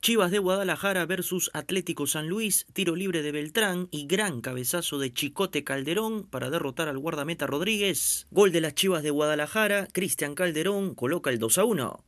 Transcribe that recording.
Chivas de Guadalajara versus Atlético San Luis, tiro libre de Beltrán y gran cabezazo de Chicote Calderón para derrotar al guardameta Rodríguez. Gol de las Chivas de Guadalajara, Cristian Calderón coloca el 2 a 1.